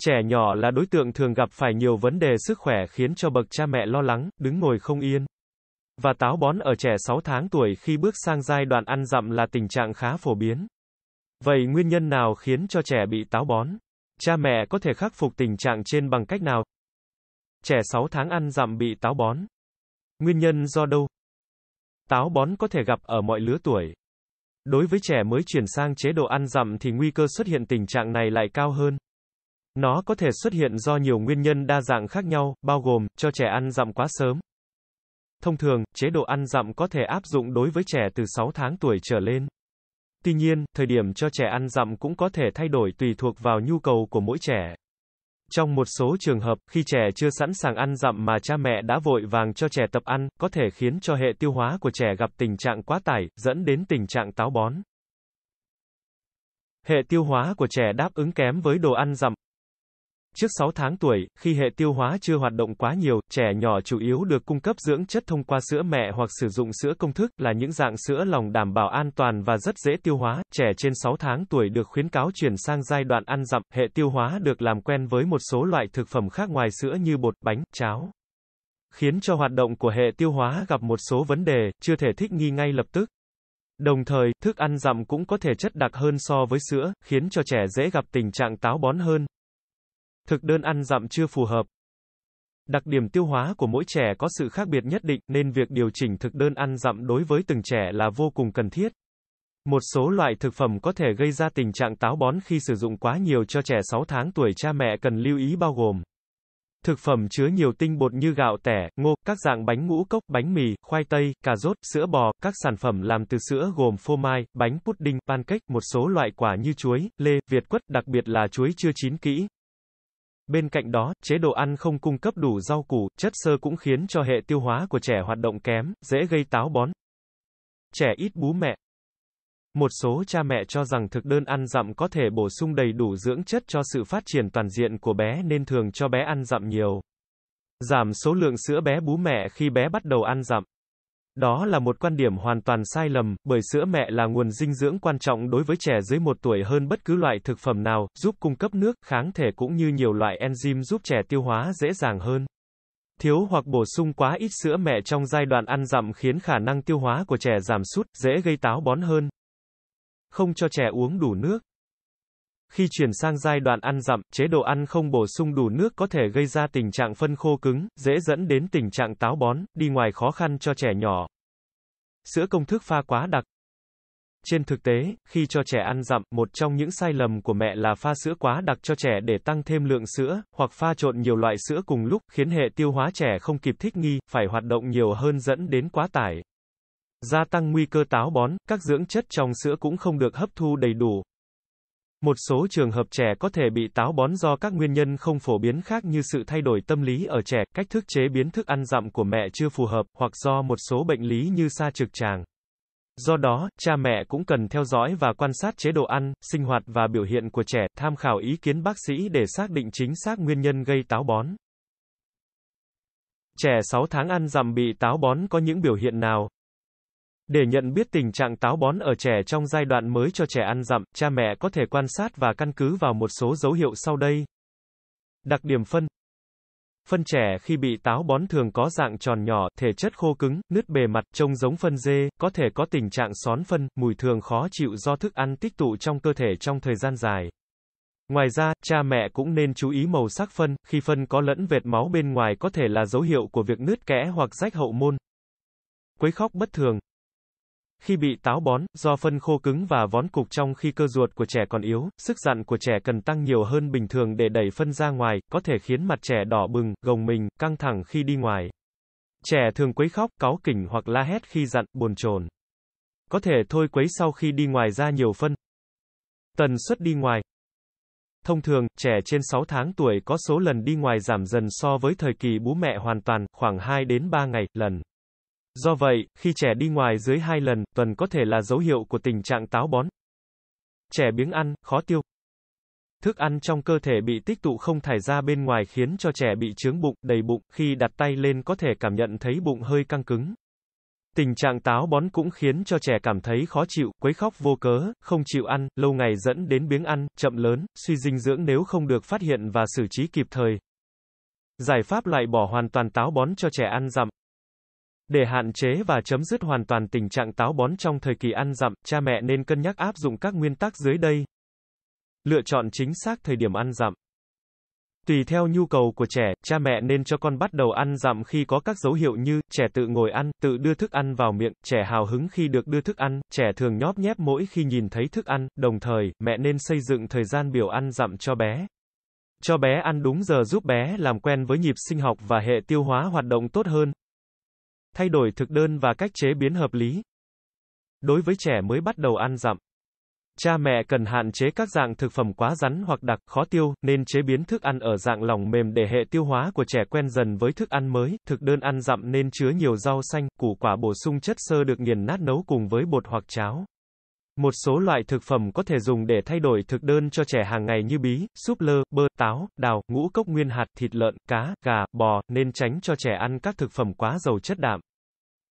Trẻ nhỏ là đối tượng thường gặp phải nhiều vấn đề sức khỏe khiến cho bậc cha mẹ lo lắng, đứng ngồi không yên. Và táo bón ở trẻ 6 tháng tuổi khi bước sang giai đoạn ăn dặm là tình trạng khá phổ biến. Vậy nguyên nhân nào khiến cho trẻ bị táo bón? Cha mẹ có thể khắc phục tình trạng trên bằng cách nào? Trẻ 6 tháng ăn dặm bị táo bón. Nguyên nhân do đâu? Táo bón có thể gặp ở mọi lứa tuổi. Đối với trẻ mới chuyển sang chế độ ăn dặm thì nguy cơ xuất hiện tình trạng này lại cao hơn. Nó có thể xuất hiện do nhiều nguyên nhân đa dạng khác nhau, bao gồm, cho trẻ ăn dặm quá sớm. Thông thường, chế độ ăn dặm có thể áp dụng đối với trẻ từ 6 tháng tuổi trở lên. Tuy nhiên, thời điểm cho trẻ ăn dặm cũng có thể thay đổi tùy thuộc vào nhu cầu của mỗi trẻ. Trong một số trường hợp, khi trẻ chưa sẵn sàng ăn dặm mà cha mẹ đã vội vàng cho trẻ tập ăn, có thể khiến cho hệ tiêu hóa của trẻ gặp tình trạng quá tải, dẫn đến tình trạng táo bón. Hệ tiêu hóa của trẻ đáp ứng kém với đồ ăn dặm, Trước 6 tháng tuổi, khi hệ tiêu hóa chưa hoạt động quá nhiều, trẻ nhỏ chủ yếu được cung cấp dưỡng chất thông qua sữa mẹ hoặc sử dụng sữa công thức là những dạng sữa lòng đảm bảo an toàn và rất dễ tiêu hóa. Trẻ trên 6 tháng tuổi được khuyến cáo chuyển sang giai đoạn ăn dặm, hệ tiêu hóa được làm quen với một số loại thực phẩm khác ngoài sữa như bột, bánh, cháo khiến cho hoạt động của hệ tiêu hóa gặp một số vấn đề, chưa thể thích nghi ngay lập tức. Đồng thời, thức ăn dặm cũng có thể chất đặc hơn so với sữa, khiến cho trẻ dễ gặp tình trạng táo bón hơn, Thực đơn ăn dặm chưa phù hợp. Đặc điểm tiêu hóa của mỗi trẻ có sự khác biệt nhất định nên việc điều chỉnh thực đơn ăn dặm đối với từng trẻ là vô cùng cần thiết. Một số loại thực phẩm có thể gây ra tình trạng táo bón khi sử dụng quá nhiều cho trẻ 6 tháng tuổi cha mẹ cần lưu ý bao gồm Thực phẩm chứa nhiều tinh bột như gạo tẻ, ngô, các dạng bánh ngũ cốc, bánh mì, khoai tây, cà rốt, sữa bò, các sản phẩm làm từ sữa gồm phô mai, bánh pudding, pancake, một số loại quả như chuối, lê, việt quất, đặc biệt là chuối chưa chín kỹ, Bên cạnh đó, chế độ ăn không cung cấp đủ rau củ, chất xơ cũng khiến cho hệ tiêu hóa của trẻ hoạt động kém, dễ gây táo bón. Trẻ ít bú mẹ. Một số cha mẹ cho rằng thực đơn ăn dặm có thể bổ sung đầy đủ dưỡng chất cho sự phát triển toàn diện của bé nên thường cho bé ăn dặm nhiều. Giảm số lượng sữa bé bú mẹ khi bé bắt đầu ăn dặm. Đó là một quan điểm hoàn toàn sai lầm, bởi sữa mẹ là nguồn dinh dưỡng quan trọng đối với trẻ dưới một tuổi hơn bất cứ loại thực phẩm nào, giúp cung cấp nước, kháng thể cũng như nhiều loại enzyme giúp trẻ tiêu hóa dễ dàng hơn. Thiếu hoặc bổ sung quá ít sữa mẹ trong giai đoạn ăn dặm khiến khả năng tiêu hóa của trẻ giảm sút, dễ gây táo bón hơn. Không cho trẻ uống đủ nước. Khi chuyển sang giai đoạn ăn dặm, chế độ ăn không bổ sung đủ nước có thể gây ra tình trạng phân khô cứng, dễ dẫn đến tình trạng táo bón, đi ngoài khó khăn cho trẻ nhỏ. Sữa công thức pha quá đặc. Trên thực tế, khi cho trẻ ăn dặm, một trong những sai lầm của mẹ là pha sữa quá đặc cho trẻ để tăng thêm lượng sữa, hoặc pha trộn nhiều loại sữa cùng lúc, khiến hệ tiêu hóa trẻ không kịp thích nghi, phải hoạt động nhiều hơn dẫn đến quá tải. Gia tăng nguy cơ táo bón, các dưỡng chất trong sữa cũng không được hấp thu đầy đủ, một số trường hợp trẻ có thể bị táo bón do các nguyên nhân không phổ biến khác như sự thay đổi tâm lý ở trẻ, cách thức chế biến thức ăn dặm của mẹ chưa phù hợp, hoặc do một số bệnh lý như sa trực tràng. Do đó, cha mẹ cũng cần theo dõi và quan sát chế độ ăn, sinh hoạt và biểu hiện của trẻ, tham khảo ý kiến bác sĩ để xác định chính xác nguyên nhân gây táo bón. Trẻ 6 tháng ăn dặm bị táo bón có những biểu hiện nào? Để nhận biết tình trạng táo bón ở trẻ trong giai đoạn mới cho trẻ ăn dặm, cha mẹ có thể quan sát và căn cứ vào một số dấu hiệu sau đây. Đặc điểm phân Phân trẻ khi bị táo bón thường có dạng tròn nhỏ, thể chất khô cứng, nứt bề mặt, trông giống phân dê, có thể có tình trạng xón phân, mùi thường khó chịu do thức ăn tích tụ trong cơ thể trong thời gian dài. Ngoài ra, cha mẹ cũng nên chú ý màu sắc phân, khi phân có lẫn vệt máu bên ngoài có thể là dấu hiệu của việc nứt kẽ hoặc rách hậu môn. Quấy khóc bất thường khi bị táo bón, do phân khô cứng và vón cục trong khi cơ ruột của trẻ còn yếu, sức dặn của trẻ cần tăng nhiều hơn bình thường để đẩy phân ra ngoài, có thể khiến mặt trẻ đỏ bừng, gồng mình, căng thẳng khi đi ngoài. Trẻ thường quấy khóc, cáu kỉnh hoặc la hét khi dặn, buồn chồn. Có thể thôi quấy sau khi đi ngoài ra nhiều phân. Tần suất đi ngoài Thông thường, trẻ trên 6 tháng tuổi có số lần đi ngoài giảm dần so với thời kỳ bú mẹ hoàn toàn, khoảng 2 đến 3 ngày, lần. Do vậy, khi trẻ đi ngoài dưới 2 lần tuần có thể là dấu hiệu của tình trạng táo bón. Trẻ biếng ăn, khó tiêu. Thức ăn trong cơ thể bị tích tụ không thải ra bên ngoài khiến cho trẻ bị trướng bụng, đầy bụng, khi đặt tay lên có thể cảm nhận thấy bụng hơi căng cứng. Tình trạng táo bón cũng khiến cho trẻ cảm thấy khó chịu, quấy khóc vô cớ, không chịu ăn, lâu ngày dẫn đến biếng ăn, chậm lớn, suy dinh dưỡng nếu không được phát hiện và xử trí kịp thời. Giải pháp loại bỏ hoàn toàn táo bón cho trẻ ăn dặm, để hạn chế và chấm dứt hoàn toàn tình trạng táo bón trong thời kỳ ăn dặm, cha mẹ nên cân nhắc áp dụng các nguyên tắc dưới đây. Lựa chọn chính xác thời điểm ăn dặm. Tùy theo nhu cầu của trẻ, cha mẹ nên cho con bắt đầu ăn dặm khi có các dấu hiệu như trẻ tự ngồi ăn, tự đưa thức ăn vào miệng, trẻ hào hứng khi được đưa thức ăn, trẻ thường nhóp nhép mỗi khi nhìn thấy thức ăn, đồng thời, mẹ nên xây dựng thời gian biểu ăn dặm cho bé. Cho bé ăn đúng giờ giúp bé làm quen với nhịp sinh học và hệ tiêu hóa hoạt động tốt hơn, Thay đổi thực đơn và cách chế biến hợp lý. Đối với trẻ mới bắt đầu ăn dặm, cha mẹ cần hạn chế các dạng thực phẩm quá rắn hoặc đặc khó tiêu, nên chế biến thức ăn ở dạng lỏng mềm để hệ tiêu hóa của trẻ quen dần với thức ăn mới. Thực đơn ăn dặm nên chứa nhiều rau xanh, củ quả bổ sung chất xơ được nghiền nát nấu cùng với bột hoặc cháo. Một số loại thực phẩm có thể dùng để thay đổi thực đơn cho trẻ hàng ngày như bí, súp lơ, bơ, táo, đào, ngũ cốc nguyên hạt, thịt lợn, cá, gà, bò, nên tránh cho trẻ ăn các thực phẩm quá giàu chất đạm.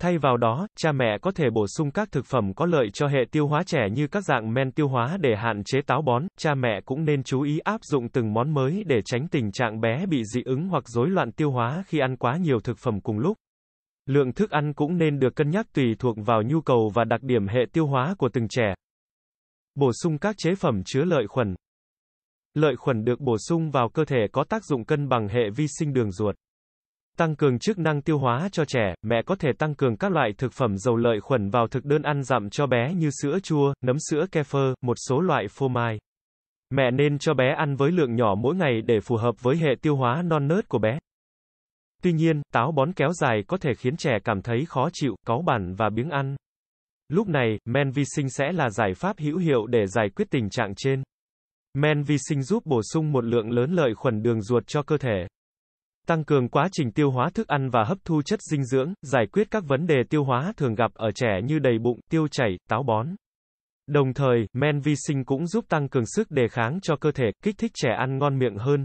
Thay vào đó, cha mẹ có thể bổ sung các thực phẩm có lợi cho hệ tiêu hóa trẻ như các dạng men tiêu hóa để hạn chế táo bón, cha mẹ cũng nên chú ý áp dụng từng món mới để tránh tình trạng bé bị dị ứng hoặc rối loạn tiêu hóa khi ăn quá nhiều thực phẩm cùng lúc. Lượng thức ăn cũng nên được cân nhắc tùy thuộc vào nhu cầu và đặc điểm hệ tiêu hóa của từng trẻ. Bổ sung các chế phẩm chứa lợi khuẩn. Lợi khuẩn được bổ sung vào cơ thể có tác dụng cân bằng hệ vi sinh đường ruột. Tăng cường chức năng tiêu hóa cho trẻ, mẹ có thể tăng cường các loại thực phẩm giàu lợi khuẩn vào thực đơn ăn dặm cho bé như sữa chua, nấm sữa kefir, một số loại phô mai. Mẹ nên cho bé ăn với lượng nhỏ mỗi ngày để phù hợp với hệ tiêu hóa non nớt của bé. Tuy nhiên, táo bón kéo dài có thể khiến trẻ cảm thấy khó chịu, cáu bản và biếng ăn. Lúc này, men vi sinh sẽ là giải pháp hữu hiệu để giải quyết tình trạng trên. Men vi sinh giúp bổ sung một lượng lớn lợi khuẩn đường ruột cho cơ thể. Tăng cường quá trình tiêu hóa thức ăn và hấp thu chất dinh dưỡng, giải quyết các vấn đề tiêu hóa thường gặp ở trẻ như đầy bụng, tiêu chảy, táo bón. Đồng thời, men vi sinh cũng giúp tăng cường sức đề kháng cho cơ thể, kích thích trẻ ăn ngon miệng hơn,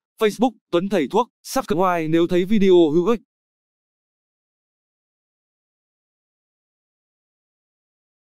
Facebook Tuấn Thầy Thuốc, subscribe nếu thấy video hữu ích.